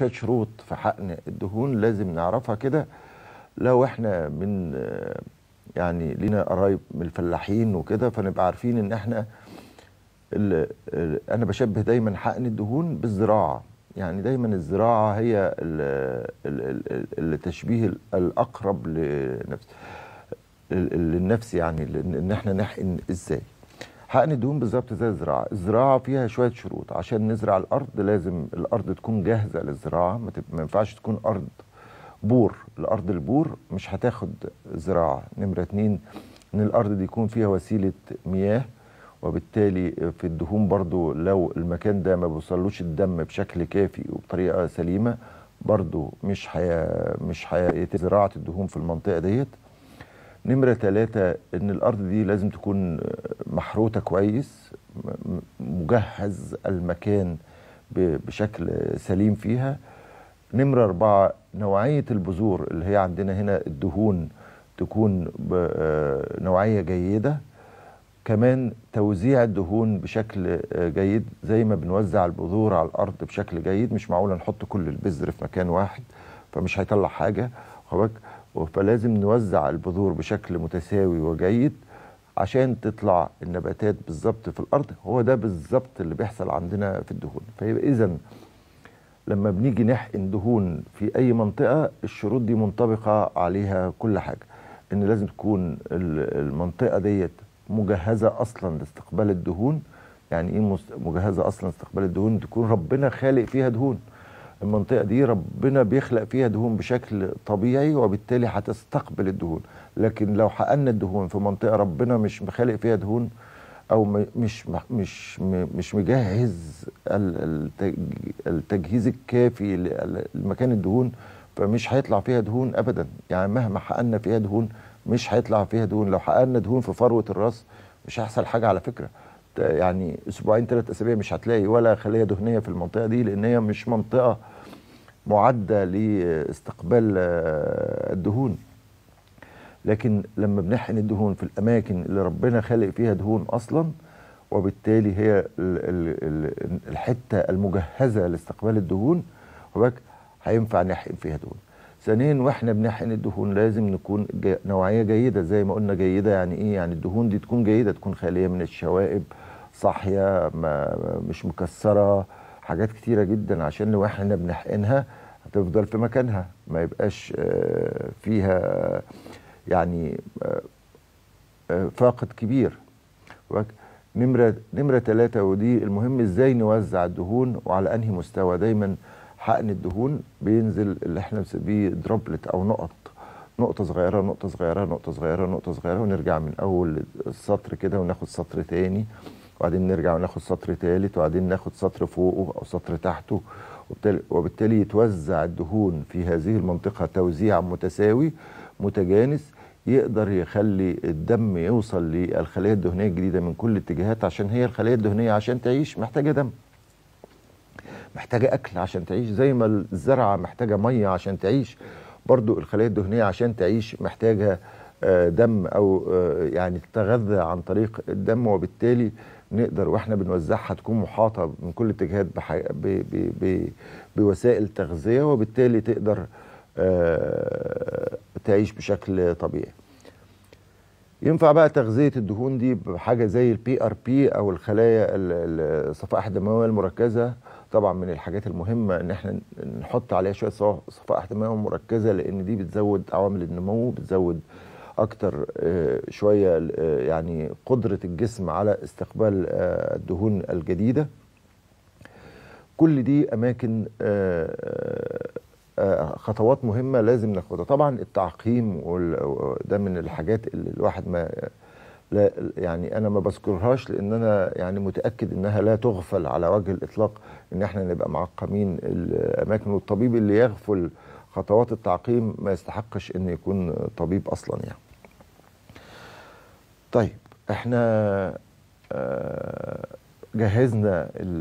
شويه شروط في حقن الدهون لازم نعرفها كده لو احنا من يعني لينا قرايب من الفلاحين وكده فنبقى عارفين ان احنا انا بشبه دايما حقن الدهون بالزراعه يعني دايما الزراعه هي التشبيه الاقرب للنفس يعني ان احنا نحقن ازاي حقن الدهون بالظبط زي الزراعه الزراعه فيها شويه شروط عشان نزرع الارض لازم الارض تكون جاهزه للزراعه ما, ينفعش تكون ارض بور الارض البور مش هتاخد زراعه نمره اتنين ان الارض دي يكون فيها وسيله مياه وبالتالي في الدهون برضو لو المكان ده ما بيوصلوش الدم بشكل كافي وبطريقه سليمه برضو مش حياة مش حياة زراعه الدهون في المنطقه ديت نمرة ثلاثة إن الأرض دي لازم تكون محروتة كويس مجهز المكان بشكل سليم فيها نمرة أربعة نوعية البذور اللي هي عندنا هنا الدهون تكون آه، نوعية جيدة كمان توزيع الدهون بشكل آه، جيد زي ما بنوزع البذور على الأرض بشكل جيد مش معقول نحط كل البذر في مكان واحد فمش هيطلع حاجة خبك فلازم نوزع البذور بشكل متساوي وجيد عشان تطلع النباتات بالظبط في الارض هو ده بالظبط اللي بيحصل عندنا في الدهون فيبقى اذا لما بنيجي نحقن دهون في اي منطقه الشروط دي منطبقه عليها كل حاجه ان لازم تكون المنطقه ديت مجهزه اصلا لاستقبال الدهون يعني ايه مجهزه اصلا لاستقبال الدهون تكون ربنا خالق فيها دهون المنطقه دي ربنا بيخلق فيها دهون بشكل طبيعي وبالتالي هتستقبل الدهون لكن لو حقنا الدهون في منطقه ربنا مش مخلق فيها دهون او مش مش مش مجهز التجهيز الكافي لمكان الدهون فمش هيطلع فيها دهون ابدا يعني مهما حقنا فيها دهون مش هيطلع فيها دهون لو حقنا دهون في فروه الراس مش هيحصل حاجه على فكره يعني اسبوعين ثلاث اسابيع مش هتلاقي ولا خليه دهنيه في المنطقه دي لان هي مش منطقه معده لاستقبال آه، الدهون لكن لما بنحقن الدهون في الاماكن اللي ربنا خالق فيها دهون اصلا وبالتالي هي الحته المجهزه لاستقبال الدهون هيبقى هينفع نحقن فيها دهون ثانيا واحنا بنحقن الدهون لازم نكون جي نوعيه جيده زي ما قلنا جيده يعني ايه يعني الدهون دي تكون جيده تكون خاليه من الشوائب صاحيه ما مش مكسره حاجات كتيره جدا عشان واحنا بنحقنها هتفضل في مكانها ما يبقاش آه، فيها يعني آه، آه، فاقد كبير نمره نمره ثلاثه ودي المهم ازاي نوزع الدهون وعلى انهي مستوى دايما حقن الدهون بينزل اللي احنا بنسميه دروبلت او نقط نقطة صغيرة نقطة صغيرة نقطة صغيرة نقطة صغيرة ونرجع من أول السطر كده وناخد سطر تاني وبعدين نرجع وناخد سطر تالت وبعدين ناخد سطر فوقه أو سطر تحته وبالتالي يتوزع الدهون في هذه المنطقة توزيع متساوي متجانس يقدر يخلي الدم يوصل للخلايا الدهنية الجديدة من كل الاتجاهات عشان هي الخلايا الدهنية عشان تعيش محتاجة دم محتاجه اكل عشان تعيش زي ما الزرعه محتاجه ميه عشان تعيش برضو الخلايا الدهنيه عشان تعيش محتاجه آه، دم او آه، يعني تتغذى عن طريق الدم وبالتالي نقدر واحنا بنوزعها تكون محاطه من كل اتجاهات بوسائل تغذيه وبالتالي تقدر آه، تعيش بشكل طبيعي ينفع بقى تغذيه الدهون دي بحاجه زي البي ار بي او الخلايا الصفائح الدمويه المركزه طبعا من الحاجات المهمه ان احنا نحط عليها شويه صفائح دمويه مركزه لان دي بتزود عوامل النمو بتزود اكتر آه، شويه آه، يعني قدره الجسم على استقبال آه، الدهون الجديده كل دي اماكن خطوات مهمه لازم ناخدها طبعا التعقيم ده من الحاجات اللي الواحد ما لا يعني انا ما بذكرهاش لان انا يعني متاكد انها لا تغفل على وجه الاطلاق ان احنا نبقى معقمين الاماكن والطبيب اللي يغفل خطوات التعقيم ما يستحقش ان يكون طبيب اصلا يعني طيب احنا آه، جهزنا